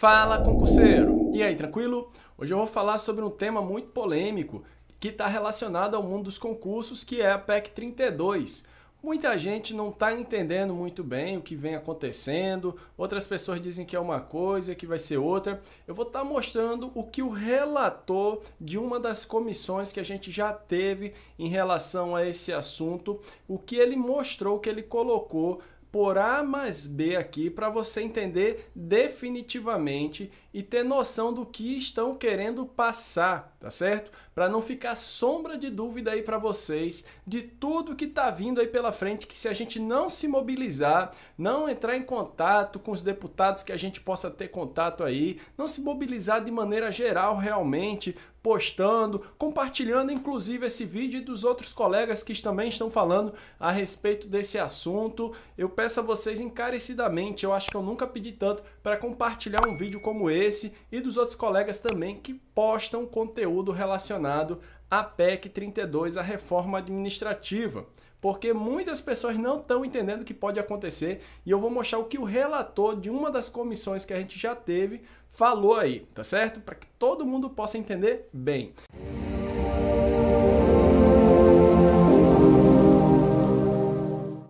Fala concurseiro! E aí, tranquilo? Hoje eu vou falar sobre um tema muito polêmico que está relacionado ao mundo dos concursos, que é a PEC 32. Muita gente não está entendendo muito bem o que vem acontecendo, outras pessoas dizem que é uma coisa, que vai ser outra. Eu vou estar tá mostrando o que o relator de uma das comissões que a gente já teve em relação a esse assunto, o que ele mostrou, o que ele colocou por A mais B aqui para você entender definitivamente e ter noção do que estão querendo passar, tá certo? para não ficar sombra de dúvida aí para vocês de tudo que está vindo aí pela frente, que se a gente não se mobilizar, não entrar em contato com os deputados que a gente possa ter contato aí, não se mobilizar de maneira geral realmente, postando, compartilhando inclusive esse vídeo e dos outros colegas que também estão falando a respeito desse assunto. Eu peço a vocês encarecidamente, eu acho que eu nunca pedi tanto para compartilhar um vídeo como esse e dos outros colegas também que postam conteúdo relacionado à PEC 32, a reforma administrativa. Porque muitas pessoas não estão entendendo o que pode acontecer e eu vou mostrar o que o relator de uma das comissões que a gente já teve falou aí, tá certo? Para que todo mundo possa entender bem.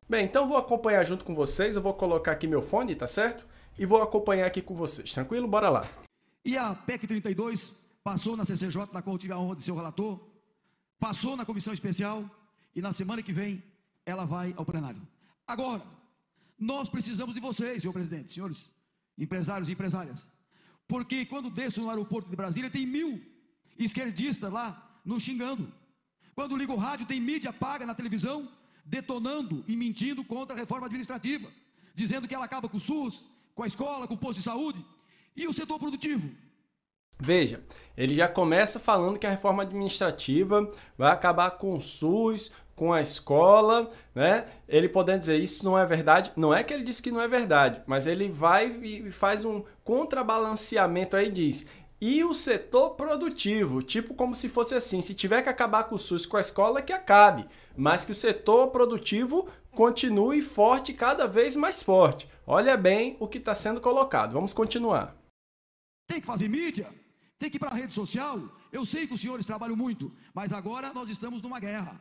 Bem, então vou acompanhar junto com vocês, eu vou colocar aqui meu fone, tá certo? e vou acompanhar aqui com vocês. Tranquilo? Bora lá. E a PEC 32 passou na CCJ, da qual eu tive a honra de ser o relator, passou na comissão especial e na semana que vem ela vai ao plenário. Agora, nós precisamos de vocês, senhor presidente, senhores empresários e empresárias, porque quando desço no aeroporto de Brasília tem mil esquerdistas lá nos xingando. Quando ligo o rádio tem mídia paga na televisão detonando e mentindo contra a reforma administrativa, dizendo que ela acaba com o SUS, com a escola, com o posto de saúde e o setor produtivo. Veja, ele já começa falando que a reforma administrativa vai acabar com o SUS, com a escola, né? Ele podendo dizer isso não é verdade. Não é que ele disse que não é verdade, mas ele vai e faz um contrabalanceamento aí e diz. E o setor produtivo, tipo como se fosse assim, se tiver que acabar com o SUS com a escola, que acabe, mas que o setor produtivo continue forte, cada vez mais forte. Olha bem o que está sendo colocado. Vamos continuar. Tem que fazer mídia, tem que ir para a rede social. Eu sei que os senhores trabalham muito, mas agora nós estamos numa guerra.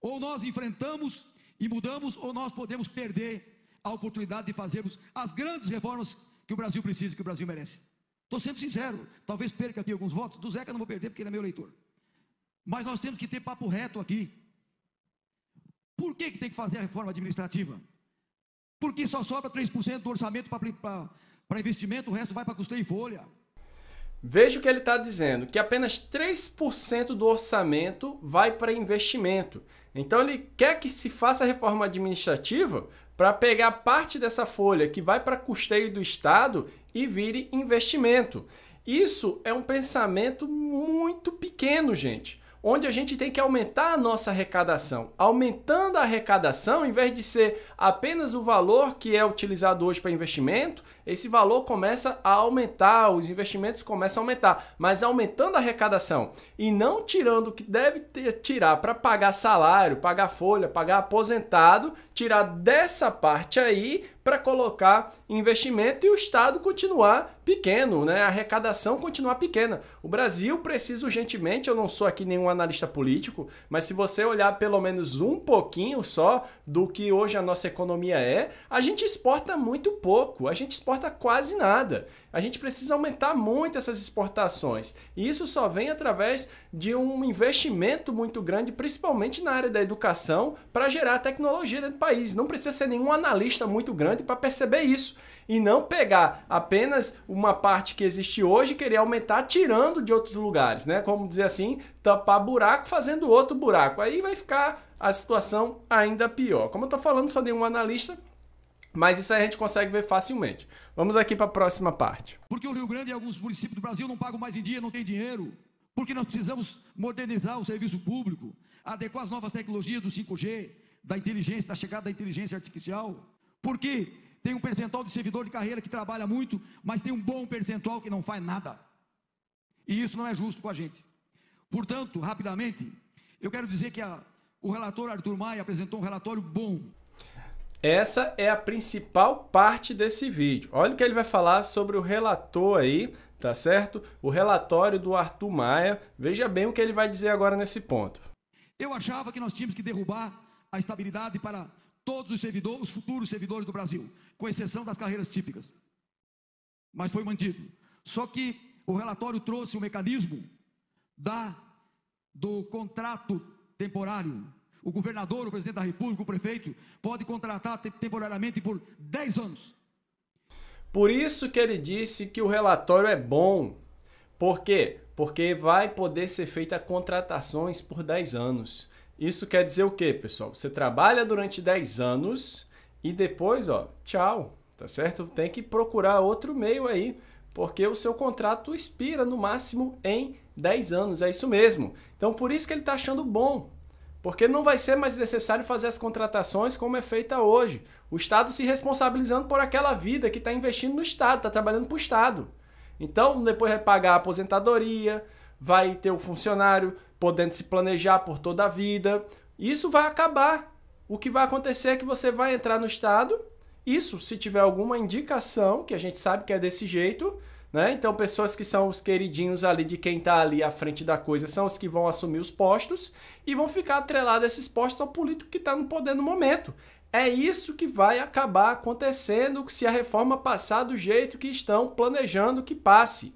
Ou nós enfrentamos e mudamos, ou nós podemos perder a oportunidade de fazermos as grandes reformas que o Brasil precisa, que o Brasil merece. Estou sendo sincero, talvez perca aqui alguns votos. Do Zeca não vou perder, porque ele é meu leitor. Mas nós temos que ter papo reto aqui. Por que, que tem que fazer a reforma administrativa? porque só sobra 3% do orçamento para investimento, o resto vai para custeio e folha. Veja o que ele está dizendo, que apenas 3% do orçamento vai para investimento. Então ele quer que se faça a reforma administrativa para pegar parte dessa folha que vai para custeio do Estado e vire investimento. Isso é um pensamento muito pequeno, gente onde a gente tem que aumentar a nossa arrecadação. Aumentando a arrecadação, em vez de ser apenas o valor que é utilizado hoje para investimento, esse valor começa a aumentar, os investimentos começam a aumentar, mas aumentando a arrecadação e não tirando o que deve ter, tirar para pagar salário, pagar folha, pagar aposentado, tirar dessa parte aí para colocar investimento e o Estado continuar pequeno, né? a arrecadação continuar pequena. O Brasil precisa urgentemente, eu não sou aqui nenhum analista político, mas se você olhar pelo menos um pouquinho só do que hoje a nossa economia é, a gente exporta muito pouco, a gente exporta exporta quase nada. A gente precisa aumentar muito essas exportações. E isso só vem através de um investimento muito grande, principalmente na área da educação, para gerar tecnologia dentro do país. Não precisa ser nenhum analista muito grande para perceber isso e não pegar apenas uma parte que existe hoje e querer aumentar tirando de outros lugares, né? Como dizer assim, tapar buraco fazendo outro buraco. Aí vai ficar a situação ainda pior. Como eu tô falando, só de um analista, mas isso aí a gente consegue ver facilmente. Vamos aqui para a próxima parte. Porque o Rio Grande e alguns municípios do Brasil não pagam mais em dia, não tem dinheiro. Porque nós precisamos modernizar o serviço público, adequar as novas tecnologias do 5G, da inteligência, da chegada da inteligência artificial. Porque tem um percentual de servidor de carreira que trabalha muito, mas tem um bom percentual que não faz nada. E isso não é justo com a gente. Portanto, rapidamente, eu quero dizer que a, o relator Arthur Maia apresentou um relatório bom. Essa é a principal parte desse vídeo. Olha o que ele vai falar sobre o relator aí, tá certo? O relatório do Arthur Maia. Veja bem o que ele vai dizer agora nesse ponto. Eu achava que nós tínhamos que derrubar a estabilidade para todos os servidores, os futuros servidores do Brasil, com exceção das carreiras típicas. Mas foi mantido. Só que o relatório trouxe o um mecanismo da do contrato temporário o governador, o presidente da república, o prefeito, pode contratar temporariamente por 10 anos. Por isso que ele disse que o relatório é bom. Por quê? Porque vai poder ser feita contratações por 10 anos. Isso quer dizer o quê, pessoal? Você trabalha durante 10 anos e depois, ó, tchau, tá certo? Tem que procurar outro meio aí, porque o seu contrato expira no máximo em 10 anos, é isso mesmo. Então por isso que ele está achando bom, porque não vai ser mais necessário fazer as contratações como é feita hoje. O Estado se responsabilizando por aquela vida que está investindo no Estado, está trabalhando para o Estado. Então, depois vai pagar a aposentadoria, vai ter o funcionário podendo se planejar por toda a vida. Isso vai acabar. O que vai acontecer é que você vai entrar no Estado, isso se tiver alguma indicação, que a gente sabe que é desse jeito, né? Então, pessoas que são os queridinhos ali de quem está ali à frente da coisa são os que vão assumir os postos e vão ficar atrelados esses postos ao político que está no poder no momento. É isso que vai acabar acontecendo se a reforma passar do jeito que estão planejando que passe.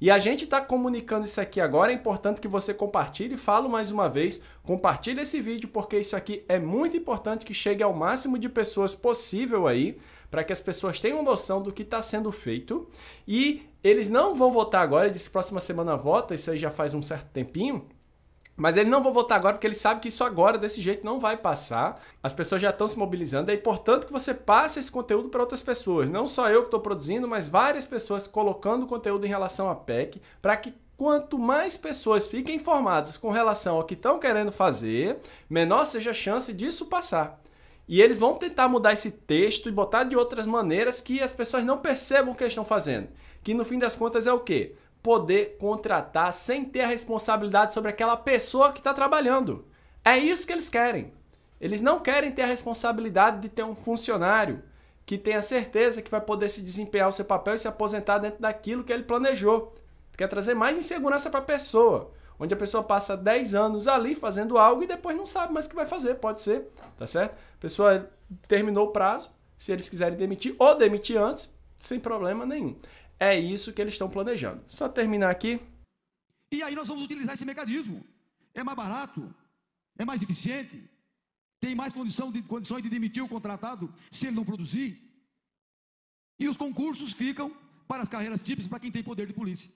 E a gente está comunicando isso aqui agora, é importante que você compartilhe. Falo mais uma vez, compartilhe esse vídeo porque isso aqui é muito importante que chegue ao máximo de pessoas possível aí para que as pessoas tenham noção do que está sendo feito e eles não vão votar agora, ele disse que próxima semana vota, isso aí já faz um certo tempinho. Mas ele não vão votar agora porque ele sabe que isso agora, desse jeito, não vai passar. As pessoas já estão se mobilizando. É importante que você passe esse conteúdo para outras pessoas. Não só eu que estou produzindo, mas várias pessoas colocando conteúdo em relação à PEC para que quanto mais pessoas fiquem informadas com relação ao que estão querendo fazer, menor seja a chance disso passar. E eles vão tentar mudar esse texto e botar de outras maneiras que as pessoas não percebam o que estão fazendo. Que no fim das contas é o quê? Poder contratar sem ter a responsabilidade sobre aquela pessoa que está trabalhando. É isso que eles querem. Eles não querem ter a responsabilidade de ter um funcionário que tenha certeza que vai poder se desempenhar o seu papel e se aposentar dentro daquilo que ele planejou. Quer trazer mais insegurança para a pessoa onde a pessoa passa 10 anos ali fazendo algo e depois não sabe mais o que vai fazer, pode ser, tá certo? A pessoa terminou o prazo, se eles quiserem demitir ou demitir antes, sem problema nenhum. É isso que eles estão planejando. Só terminar aqui. E aí nós vamos utilizar esse mecanismo. É mais barato, é mais eficiente, tem mais condição de, condições de demitir o contratado se ele não produzir. E os concursos ficam para as carreiras típicas, para quem tem poder de polícia.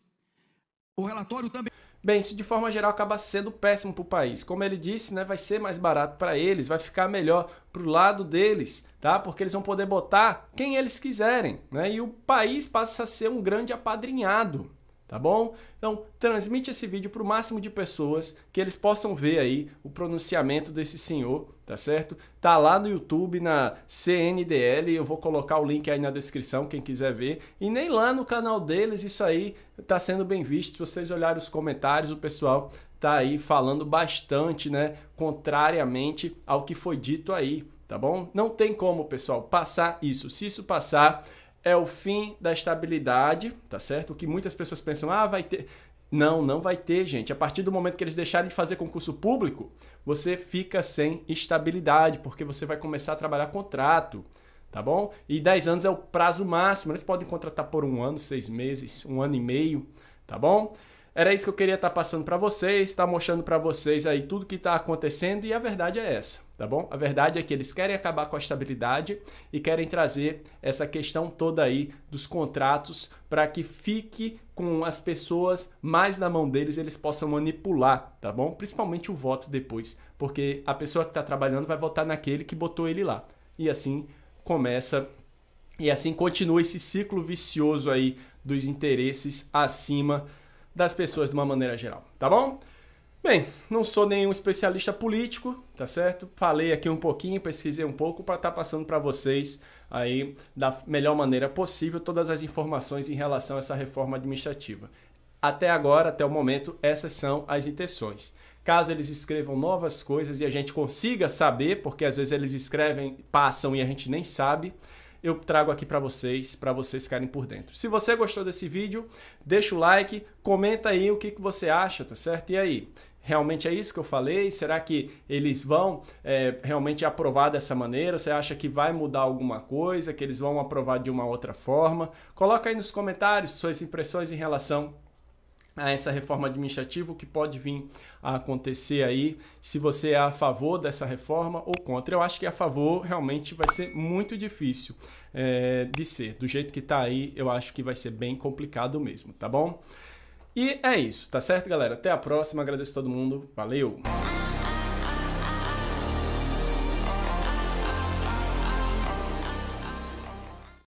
O relatório também. Bem, isso de forma geral acaba sendo péssimo para o país. Como ele disse, né, vai ser mais barato para eles, vai ficar melhor para o lado deles, tá? Porque eles vão poder botar quem eles quiserem, né? E o país passa a ser um grande apadrinhado, tá bom? Então, transmite esse vídeo para o máximo de pessoas que eles possam ver aí o pronunciamento desse senhor, tá certo? Tá lá no YouTube, na CNDL, eu vou colocar o link aí na descrição, quem quiser ver. E nem lá no canal deles, isso aí tá sendo bem visto. Se vocês olharem os comentários, o pessoal tá aí falando bastante, né? Contrariamente ao que foi dito aí, tá bom? Não tem como, pessoal, passar isso. Se isso passar é o fim da estabilidade, tá certo? O que muitas pessoas pensam, ah, vai ter. Não, não vai ter, gente. A partir do momento que eles deixarem de fazer concurso público, você fica sem estabilidade, porque você vai começar a trabalhar contrato, tá bom? E 10 anos é o prazo máximo. Eles podem contratar por um ano, seis meses, um ano e meio, tá bom? Era isso que eu queria estar tá passando para vocês, estar tá mostrando para vocês aí tudo que está acontecendo e a verdade é essa, tá bom? A verdade é que eles querem acabar com a estabilidade e querem trazer essa questão toda aí dos contratos para que fique com as pessoas mais na mão deles, eles possam manipular, tá bom? Principalmente o voto depois, porque a pessoa que está trabalhando vai votar naquele que botou ele lá. E assim começa e assim continua esse ciclo vicioso aí dos interesses acima das pessoas de uma maneira geral, tá bom? Bem, não sou nenhum especialista político, tá certo? Falei aqui um pouquinho, pesquisei um pouco para estar tá passando para vocês aí da melhor maneira possível todas as informações em relação a essa reforma administrativa. Até agora, até o momento, essas são as intenções. Caso eles escrevam novas coisas e a gente consiga saber, porque às vezes eles escrevem, passam e a gente nem sabe, eu trago aqui para vocês, para vocês ficarem por dentro. Se você gostou desse vídeo, deixa o like, comenta aí o que, que você acha, tá certo? E aí? realmente é isso que eu falei? Será que eles vão é, realmente aprovar dessa maneira? Você acha que vai mudar alguma coisa, que eles vão aprovar de uma outra forma? Coloca aí nos comentários suas impressões em relação a essa reforma administrativa, o que pode vir a acontecer aí, se você é a favor dessa reforma ou contra. Eu acho que a favor realmente vai ser muito difícil é, de ser. Do jeito que está aí, eu acho que vai ser bem complicado mesmo, tá bom? E é isso, tá certo, galera? Até a próxima. Agradeço a todo mundo. Valeu!